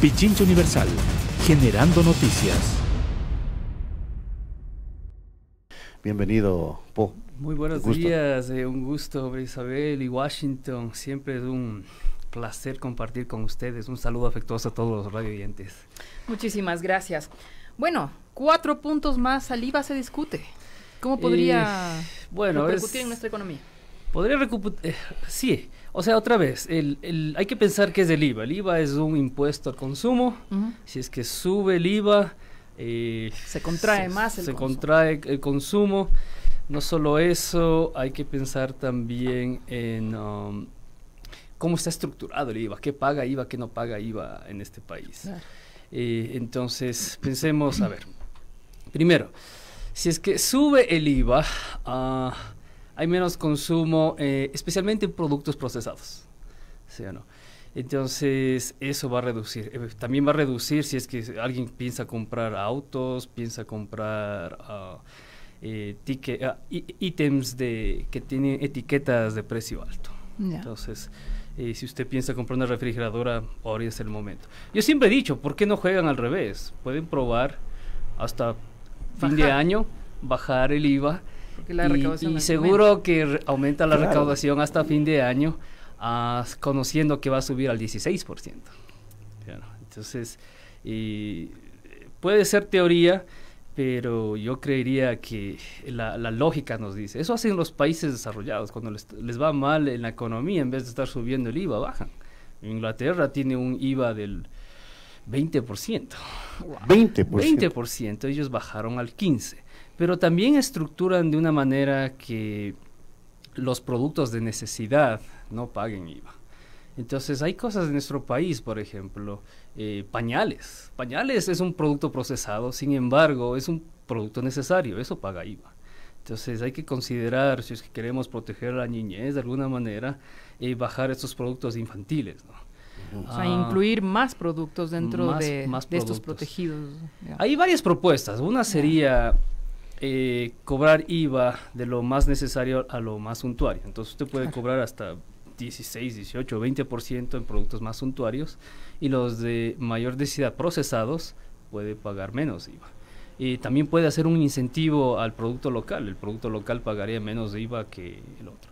Pichincha Universal, generando noticias. Bienvenido, Po. Muy buenos días, eh, un gusto, Isabel y Washington. Siempre es un placer compartir con ustedes. Un saludo afectuoso a todos los radioyentes. Muchísimas gracias. Bueno, cuatro puntos más saliva se discute. ¿Cómo podría eh, bueno, repercutir en nuestra economía? Podría repercutir, eh, sí, o sea, otra vez, el, el, hay que pensar que es el IVA. El IVA es un impuesto al consumo. Si es que sube el IVA... Eh, se contrae más el Se consumo. contrae el consumo. No solo eso, hay que pensar también en um, cómo está estructurado el IVA, qué paga IVA, qué no paga IVA en este país. Eh, entonces, pensemos, a ver, primero, si es que sube el IVA, ah, hay menos consumo, eh, especialmente en productos procesados. o no? Entonces, eso va a reducir. Eh, también va a reducir si es que alguien piensa comprar autos, piensa comprar ah, eh, ah, ítems de, que tienen etiquetas de precio alto. Entonces, si usted piensa comprar una refrigeradora, ahora es el momento. Yo siempre he dicho, ¿por qué no juegan al revés? Pueden probar hasta fin de año, bajar el IVA y, seguro que aumenta la recaudación hasta fin de año, ah, conociendo que va a subir al 16%. Entonces, puede ser teoría, pero yo creería que la, lógica nos dice, eso hacen los países desarrollados, cuando les, les, va mal en la economía, en vez de estar subiendo el IVA, bajan. Inglaterra tiene un IVA del 20%. 20%. 20%, ellos bajaron al 15%. Pero también estructuran de una manera que los productos de necesidad no paguen IVA. Entonces hay cosas en nuestro país, por ejemplo, eh, pañales. Pañales es un producto procesado, sin embargo, es un producto necesario, eso paga IVA. Entonces hay que considerar, si es que queremos proteger a la niñez de alguna manera, y eh, bajar estos productos infantiles. ¿no? O sea, ah. incluir más productos dentro de, estos protegidos. Hay varias propuestas. Una sería eh, cobrar IVA de lo más necesario a lo más suntuario. Entonces usted puede cobrar hasta 16, 18, 20% en productos más suntuarios y los de mayor densidad procesados puede pagar menos IVA. Y también puede hacer un incentivo al producto local. El producto local pagaría menos IVA que el otro.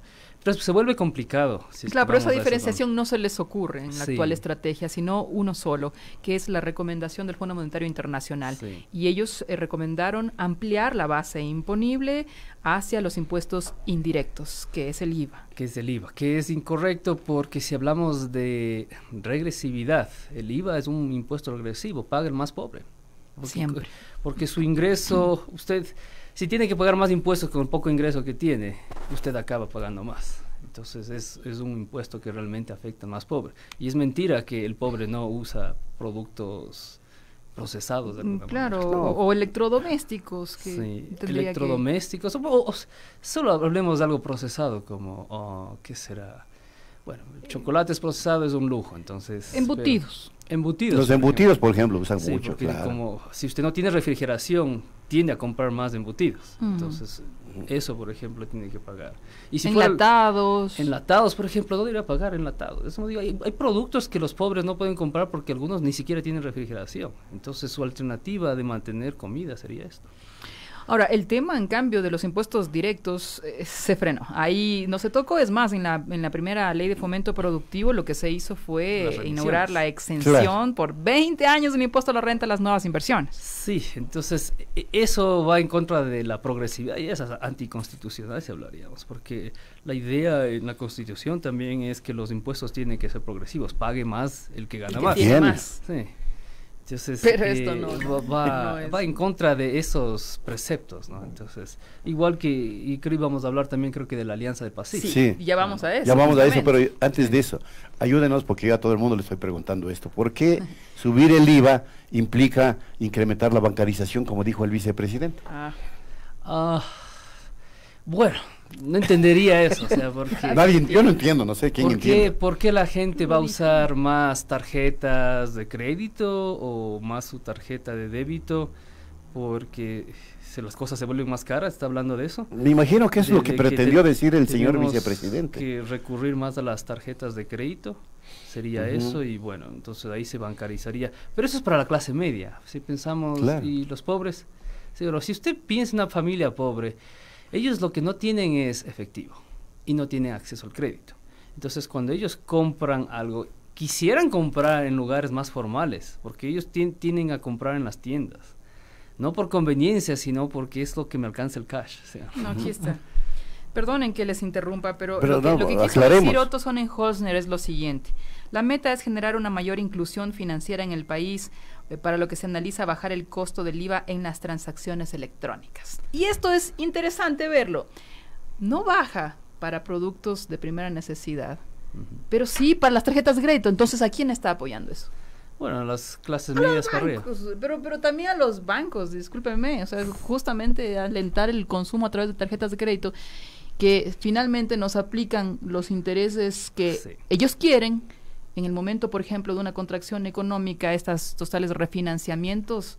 Pero se vuelve complicado. Si claro, pero esa diferenciación no se les ocurre en la actual estrategia, sino uno solo, que es la recomendación del Fondo Monetario Internacional. Y ellos eh, recomendaron ampliar la base imponible hacia los impuestos indirectos, que es el IVA. Que es el IVA, que es incorrecto porque si hablamos de regresividad, el IVA es un impuesto regresivo, paga el más pobre. Siempre. Porque su ingreso, usted si tiene que pagar más impuestos con el poco ingreso que tiene, usted acaba pagando más. Entonces es, un impuesto que realmente afecta a más pobre. Y es mentira que el pobre no usa productos procesados. De mm, claro, manera. o electrodomésticos. sí, electrodomésticos. O, solo hablemos de algo procesado como, oh, ¿qué será? Bueno, el chocolate es procesado, es un lujo, entonces... Embutidos. Embutidos. Los embutidos, por ejemplo, usan mucho. como si usted no tiene refrigeración, tiende a comprar más embutidos. Mm. Entonces, eso, por ejemplo, tiene que pagar. Y si enlatados. enlatados, por ejemplo, ¿dónde iría a pagar enlatados? hay, productos que los pobres no pueden comprar porque algunos ni siquiera tienen refrigeración. Entonces, su alternativa de mantener comida sería esto. Ahora, el tema, en cambio, de los impuestos directos eh, se frenó. Ahí no se tocó, es más, en la, en la primera ley de fomento productivo lo que se hizo fue inaugurar la exención por 20 años del impuesto a la renta a las nuevas inversiones. Sí, entonces e, eso va en contra de la progresividad y esas anticonstitucionales hablaríamos, porque la idea en la Constitución también es que los impuestos tienen que ser progresivos, pague más el que gana más. Entonces, Pero esto eh, va, en contra de esos preceptos, ¿no? Entonces, igual que, y creo íbamos a hablar también, creo que de la Alianza de Pacífico. Sí, ya vamos a eso. Ya vamos a eso, pero antes de eso, ayúdenos porque yo a todo el mundo le estoy preguntando esto. ¿Por qué subir el IVA implica incrementar la bancarización, como dijo el vicepresidente? ah bueno, no entendería eso. yo no entiendo, no sé quién qué, entiende. ¿Por qué la gente va a usar más tarjetas de crédito o más su tarjeta de débito? Porque se, las cosas se vuelven más caras, está hablando de eso. Me imagino que es lo que pretendió decir el señor vicepresidente. Que recurrir más a las tarjetas de crédito sería eso y bueno, entonces ahí se bancarizaría. Pero eso es para la clase media, si pensamos, y los pobres. si usted piensa en una familia pobre, ellos lo que no tienen es efectivo y no tienen acceso al crédito. Entonces, cuando ellos compran algo, quisieran comprar en lugares más formales, porque ellos tienen a comprar en las tiendas. No por conveniencia, sino porque es lo que me alcanza el cash. No, aquí está. Perdonen que les interrumpa, pero, lo que, quiero quiso decir Otto Sonnenholzner es lo siguiente. La meta es generar una mayor inclusión financiera en el país, eh, para lo que se analiza bajar el costo del IVA en las transacciones electrónicas. Y esto es interesante verlo. No baja para productos de primera necesidad, pero sí para las tarjetas de crédito. Entonces, ¿a quién está apoyando eso? Bueno, las clases medias para Pero, pero también a los bancos, discúlpenme. O sea, justamente alentar el consumo a través de tarjetas de crédito que finalmente nos aplican los intereses que ellos quieren. En el momento, por ejemplo, de una contracción económica, estas totales refinanciamientos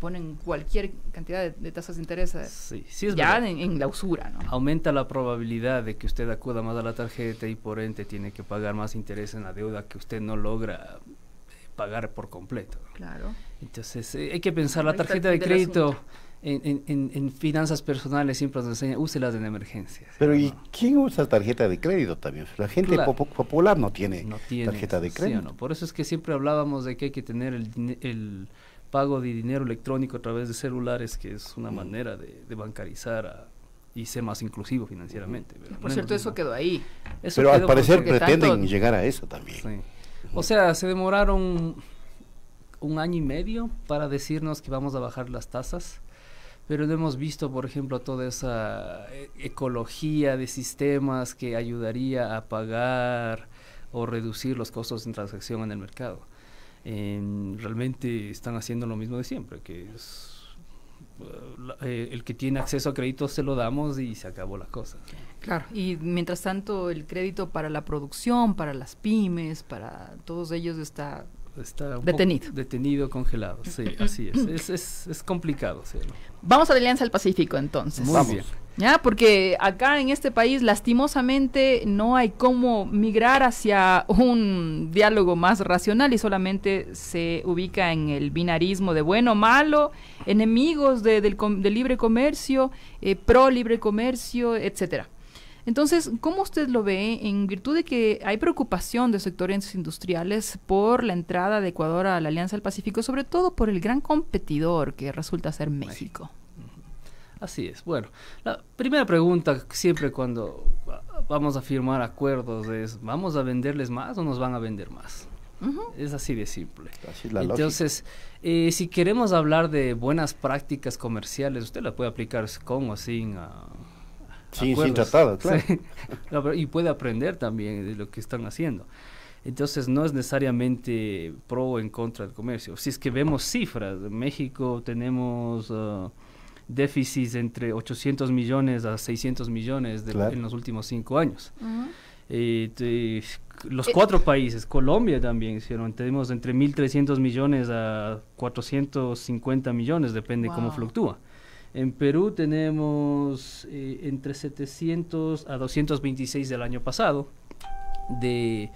ponen cualquier cantidad de, tasas de interés eh, ya en, la usura. Aumenta la probabilidad de que usted acuda más a la tarjeta y por ende tiene que pagar más interés en la deuda que usted no logra eh, pagar por completo. Claro. Entonces, eh, hay que pensar, la tarjeta de crédito en, finanzas personales siempre nos enseñan, úselas en emergencias. Pero ¿y quién usa tarjeta de crédito también? La gente popular no tiene, tarjeta de crédito. Por eso es que siempre hablábamos de que hay que tener el, pago de dinero electrónico a través de celulares, que es una mm. manera de, bancarizar y ser más inclusivo financieramente. por cierto, eso quedó ahí. pero al parecer pretenden llegar a eso también. O sea, se demoraron un año y medio para decirnos que vamos a bajar las tasas pero no hemos visto, por ejemplo, toda esa eh, ecología de sistemas que ayudaría a pagar o reducir los costos de transacción en el mercado. realmente están haciendo lo mismo de siempre, que es eh, eh, el que tiene acceso a crédito se lo damos y se acabó la cosa. Claro, y mientras tanto el crédito para la producción, para las pymes, para todos ellos está, detenido. Detenido, congelado, sí, así es. Es, es, es complicado. Sí, Vamos a la Alianza del Pacífico entonces. Vamos. ¿Ya? Porque acá en este país lastimosamente no hay cómo migrar hacia un diálogo más racional y solamente se ubica en el binarismo de bueno, malo, enemigos de, del, libre comercio, eh, pro libre comercio, etcétera. Entonces, ¿cómo usted lo ve en virtud de que hay preocupación de sectores industriales por la entrada de Ecuador a la Alianza del Pacífico, sobre todo por el gran competidor que resulta ser México? Así es. Bueno, la primera pregunta siempre cuando vamos a firmar acuerdos es, ¿vamos a venderles más o nos van a vender más? Es así de simple. Así la Entonces, eh, si queremos hablar de buenas prácticas comerciales, usted la puede aplicar con o sin... Ah, Sí, sin tratado, claro. y puede aprender también de lo que están haciendo. Entonces no es necesariamente pro o en contra del comercio. Si es que vemos cifras, México tenemos ah, déficits entre 800 millones a 600 millones de, en los últimos cinco años. Eh, los cuatro países, Colombia también hicieron, tenemos entre 1.300 millones a 450 millones, depende cómo fluctúa. En Perú tenemos eh, entre 700 a 226 del año pasado de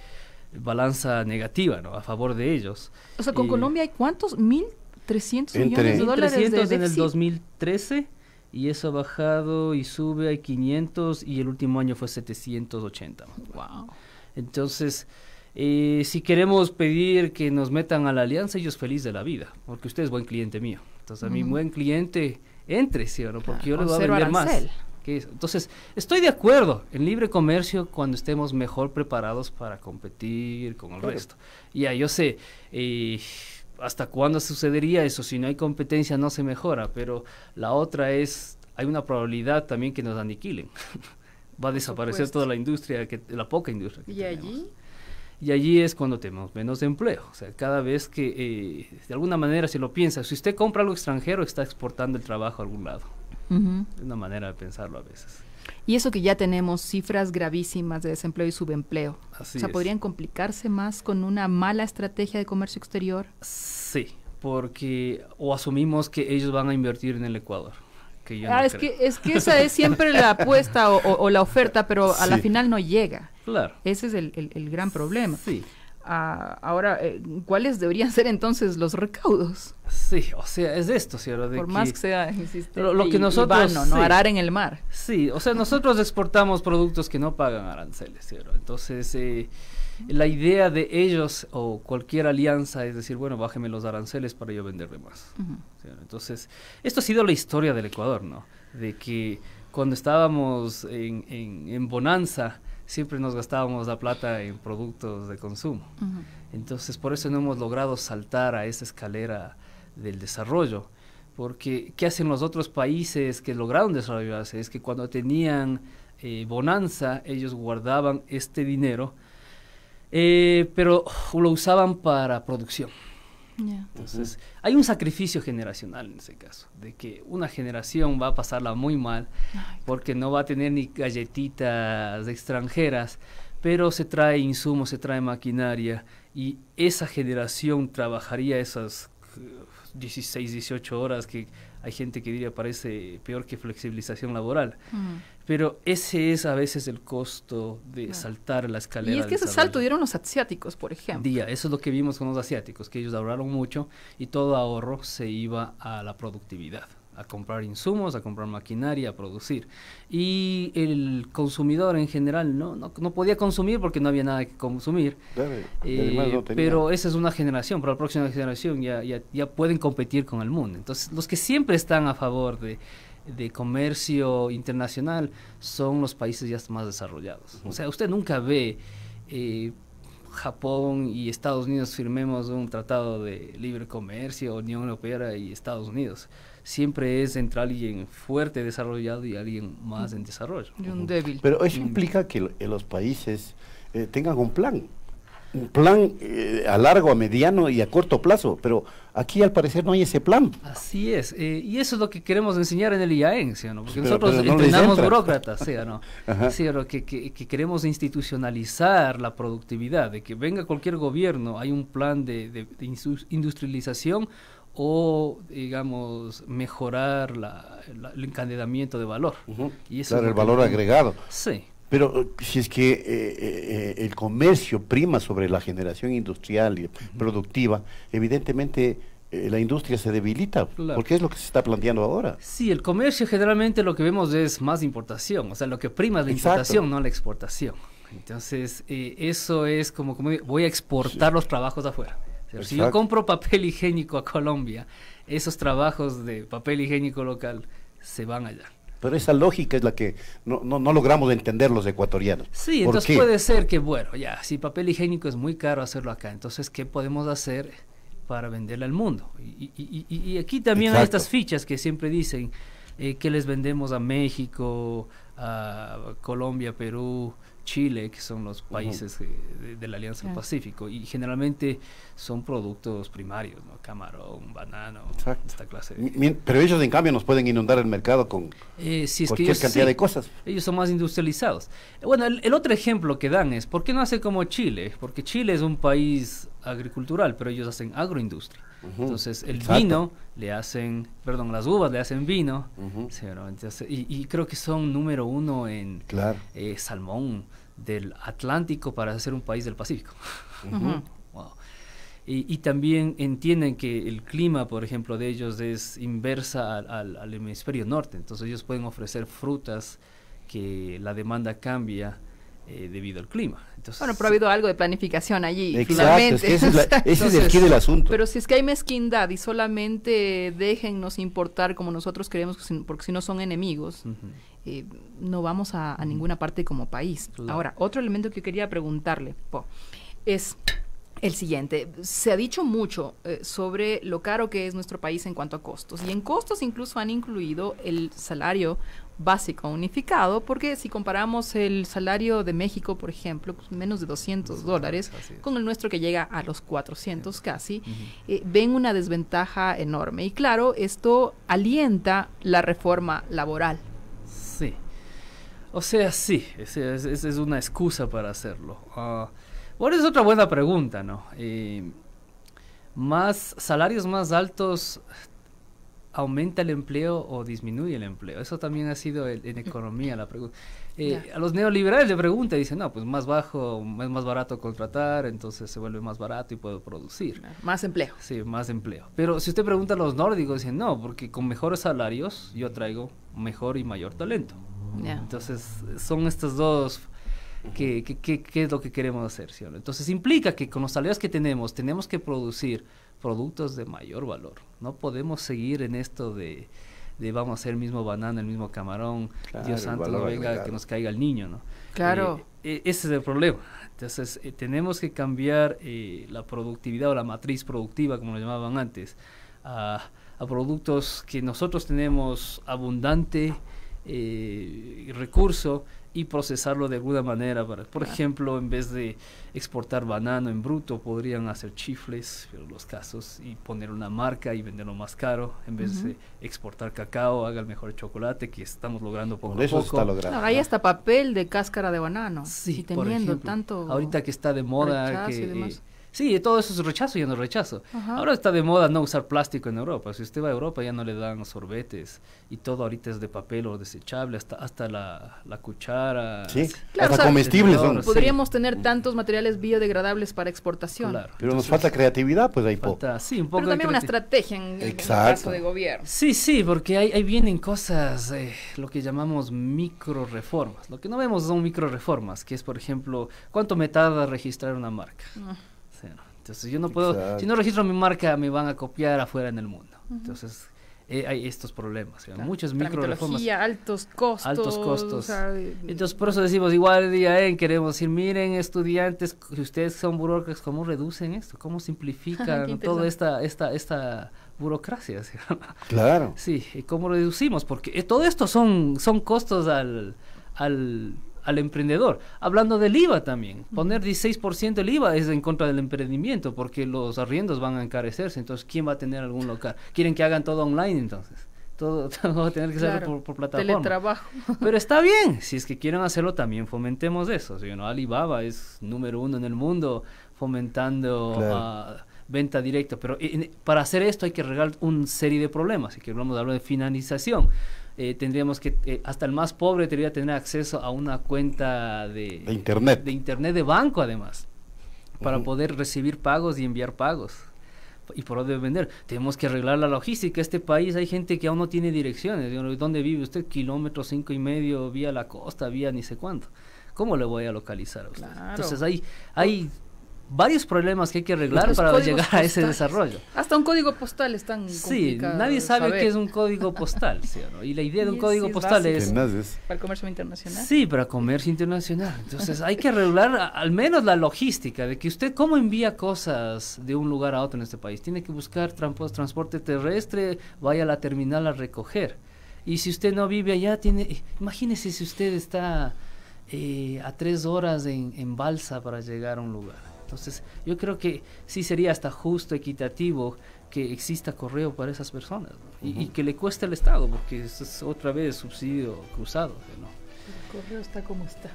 balanza negativa, ¿no? A favor de ellos. O sea, con eh, Colombia hay cuántos? 1300 millones de dólares 300 en el 2013 y eso ha bajado y sube hay 500 y el último año fue 780. Wow. Entonces, eh, si queremos pedir que nos metan a la alianza, ellos feliz de la vida, porque usted es buen cliente mío. Entonces, a mi buen cliente entre, ¿sí o Porque yo le voy a vender más. Entonces, estoy de acuerdo en libre comercio cuando estemos mejor preparados para competir con el resto. Ya, yo sé. Eh, ¿Hasta cuándo sucedería eso? Si no hay competencia no se mejora, pero la otra es, hay una probabilidad también que nos aniquilen. Va a desaparecer toda la industria, que, la poca industria. Que ¿Y allí? Y allí es cuando tenemos menos empleo. O sea, cada vez que, eh, de alguna manera, si lo piensa, si usted compra algo extranjero, está exportando el trabajo a algún lado. Es una manera de pensarlo a veces. Y eso que ya tenemos cifras gravísimas de desempleo y subempleo. o sea, ¿podrían complicarse más con una mala estrategia de comercio exterior? Sí, porque o asumimos que ellos van a invertir en el Ecuador Ah, es que es que esa es siempre la apuesta o, la oferta pero a la final no llega claro ese es el, el, gran problema sí ah, ahora, eh, ¿cuáles deberían ser entonces los recaudos? Sí, o sea, es esto, ¿cierto? Por más que sea, insiste, lo, que nosotros... Vano, no arar en el mar. Sí, o sea, nosotros exportamos productos que no pagan aranceles, ¿cierto? Entonces, eh, la idea de ellos o cualquier alianza es decir, bueno, bájeme los aranceles para yo venderle más. Entonces, esto ha sido la historia del Ecuador, ¿no? De que cuando estábamos en, en, bonanza, siempre nos gastábamos la plata en productos de consumo. Entonces, por eso no hemos logrado saltar a esa escalera del desarrollo. Porque, ¿qué hacen los otros países que lograron desarrollarse? Es que cuando tenían eh, bonanza, ellos guardaban este dinero eh, pero lo usaban para producción. Entonces, hay un sacrificio generacional en ese caso, de que una generación va a pasarla muy mal porque no va a tener ni galletitas extranjeras, pero se trae insumos, se trae maquinaria y esa generación trabajaría esas 16, eh, 18 horas que hay gente que diría parece peor que flexibilización laboral. Mm. Pero ese es a veces el costo de saltar la escalera. Y es que ese salto dieron los asiáticos, por ejemplo. Día, eso es lo que vimos con los asiáticos, que ellos ahorraron mucho y todo ahorro se iba a la productividad a comprar insumos, a comprar maquinaria, a producir. Y el consumidor en general no, no, podía consumir porque no había nada que consumir. Eh, pero esa es una generación, para la próxima generación ya, ya pueden competir con el mundo. Entonces, los que siempre están a favor de, de comercio internacional son los países ya más desarrollados. O sea, usted nunca ve eh, Japón y Estados Unidos firmemos un tratado de libre comercio, Unión Europea y Estados Unidos. Siempre es entre alguien fuerte desarrollado y alguien más en desarrollo. Pero eso implica que los países eh, tengan un plan un plan eh, a largo, a mediano y a corto plazo, pero aquí al parecer no hay ese plan. Así es, eh, y eso es lo que queremos enseñar en el IAEN, Porque nosotros entrenamos burócratas, Que, queremos institucionalizar la productividad, de que venga cualquier gobierno, hay un plan de, industrialización o, digamos, mejorar el encadenamiento de valor. y el valor agregado. Sí. Pero eh, si es que eh, eh, el comercio prima sobre la generación industrial y productiva, evidentemente la industria se debilita, porque es lo que se está planteando ahora. Sí, el comercio generalmente lo que vemos es más importación, o sea, lo que prima es la importación, no la exportación. Entonces, eso es como, como, voy a exportar los trabajos afuera. si yo compro papel higiénico a Colombia, esos trabajos de papel higiénico local se van allá. Pero esa lógica es la que no, no, no logramos entender los ecuatorianos. Sí, entonces puede ser que, bueno, ya, si papel higiénico es muy caro hacerlo acá, entonces, ¿qué podemos hacer para venderle al mundo? Y, y, y, aquí también hay estas fichas que siempre dicen eh, que les vendemos a México, a Colombia, Perú, Chile, que son los países de, la Alianza del Pacífico, y generalmente son productos primarios, ¿no? camarón, banano, esta clase. De, Pero ellos en cambio nos pueden inundar el mercado con eh, si cualquier cantidad de cosas. Ellos son más industrializados. Bueno, el, otro ejemplo que dan es, ¿por qué no hace como Chile? Porque Chile es un país agricultural, pero ellos hacen agroindustria. Entonces el vino le hacen, perdón, las uvas le hacen vino, y, creo que son número uno en eh, salmón, del Atlántico para ser un país del Pacífico. y, también entienden que el clima, por ejemplo, de ellos es inversa al, hemisferio norte, entonces ellos pueden ofrecer frutas que la demanda cambia. Eh, debido al clima. Entonces, bueno, pero ha habido algo de planificación allí. Exacto, ese, es, el quid del asunto. Pero si es que hay mezquindad y solamente déjennos importar como nosotros queremos, porque si no son enemigos, eh, no vamos a, ninguna parte como país. Ahora, otro elemento que quería preguntarle po, es el siguiente. Se ha dicho mucho eh, sobre lo caro que es nuestro país en cuanto a costos. Y en costos incluso han incluido el salario básico unificado, porque si comparamos el salario de México, por ejemplo, pues menos de 200 dólares, con el nuestro que llega a los 400 casi, eh, ven una desventaja enorme. Y claro, esto alienta la reforma laboral o sea, sí, esa es, es, una excusa para hacerlo. Ah, bueno, es otra buena pregunta, ¿no? Eh, más salarios más altos aumenta el empleo o disminuye el empleo. Eso también ha sido en economía la pregunta. Eh, a los neoliberales le pregunta y dicen, no, pues más bajo, es más barato contratar, entonces se vuelve más barato y puedo producir. Más empleo. Sí, más empleo. Pero si usted pregunta a los nórdicos, dicen, no, porque con mejores salarios yo traigo mejor y mayor talento. Entonces son estas dos qué, es lo que queremos hacer, Entonces implica que con los salarios que tenemos, tenemos que producir productos de mayor valor. No podemos seguir en esto de, vamos a hacer el mismo banana, el mismo camarón, Dios santo, no venga que nos caiga el niño, ¿no? Claro. Eh, eh, ese es el problema. Entonces, eh, tenemos que cambiar la productividad o la matriz productiva, como lo llamaban antes, a, a productos que nosotros tenemos abundante recurso y procesarlo de alguna manera. Para, por ejemplo, en vez de exportar banano en bruto, podrían hacer chifles, los casos, y poner una marca y venderlo más caro. En vez de exportar cacao, haga el mejor chocolate, que estamos logrando poco a poco. Está hay hasta papel de cáscara de banano. Sí, y tanto. Ahorita que está de moda, que eh, Sí, todo eso es rechazo y no rechazo. Ahora está de moda no usar plástico en Europa. Si usted va a Europa ya no le dan sorbetes y todo ahorita es de papel o desechable, hasta, hasta la, cuchara. Sí, hasta comestibles Podríamos tener tantos materiales biodegradables para exportación. Claro, Pero nos falta creatividad, pues hay falta, sí, un poco Pero también una estrategia en, el caso de gobierno. Sí, sí, porque ahí, vienen cosas, eh, lo que llamamos micro reformas. Lo que no vemos son micro reformas, que es, por ejemplo, cuánto me tarda registrar una marca. Mm. Entonces yo no puedo, si no registro mi marca me van a copiar afuera en el mundo. Entonces eh, hay estos problemas, muchos micro reformas. altos costos. Altos costos. Entonces por eso decimos igual día en eh, queremos decir, miren estudiantes, si ustedes son burócratas, ¿cómo reducen esto? ¿Cómo simplifican toda esta, esta, esta burocracia? claro. Sí, ¿cómo reducimos? Porque eh, todo esto son, son costos al, al al emprendedor. Hablando del IVA también, poner 16% del IVA es en contra del emprendimiento porque los arriendos van a encarecerse, entonces ¿quién va a tener algún local? ¿Quieren que hagan todo online entonces? Todo, va a tener que ser por, plataforma. Teletrabajo. Pero está bien, si es que quieren hacerlo también fomentemos eso. Alibaba es número uno en el mundo fomentando... Ah, venta directa, pero para hacer esto hay que arreglar una serie de problemas, y que hablamos de, hablar de finalización. Eh, tendríamos que, eh, hasta el más pobre debería tener acceso a una cuenta de, internet. De internet de banco además, para poder recibir pagos y enviar pagos. Y por de vender. Tenemos que arreglar la logística. Este país hay gente que aún no tiene direcciones. ¿Dónde vive usted? Kilómetro cinco y medio, vía la costa, vía ni sé cuánto. ¿Cómo le voy a localizar a usted? Entonces hay, hay varios problemas que hay que arreglar para llegar a ese desarrollo. Hasta un código postal están tan Sí, nadie sabe qué es un código postal, Y la idea de un código postal es, Para el comercio internacional. Sí, para comercio internacional. Entonces hay que arreglar al menos la logística de que usted cómo envía cosas de un lugar a otro en este país. Tiene que buscar transporte terrestre, vaya a la terminal a recoger. Y si usted no vive allá, tiene... Imagínese si usted está... Eh, a tres horas en, en balsa para llegar a un lugar. Entonces, yo creo que sí sería hasta justo, equitativo que exista correo para esas personas y, que le cueste al Estado, porque eso es otra vez subsidio cruzado. ¿no? El correo está como está.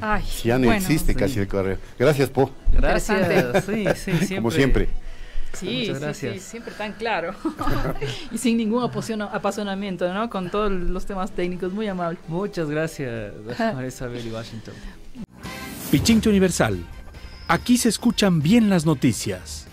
Ay, ya no existe casi el correo. Gracias, Po. Gracias, sí, sí, siempre. Como siempre. Sí, sí, siempre tan claro. y sin ningún apasionamiento, ¿no? Con todos los temas técnicos, muy amable. Muchas gracias, María Isabel y Washington. Pichincha Universal, Aquí se escuchan bien las noticias.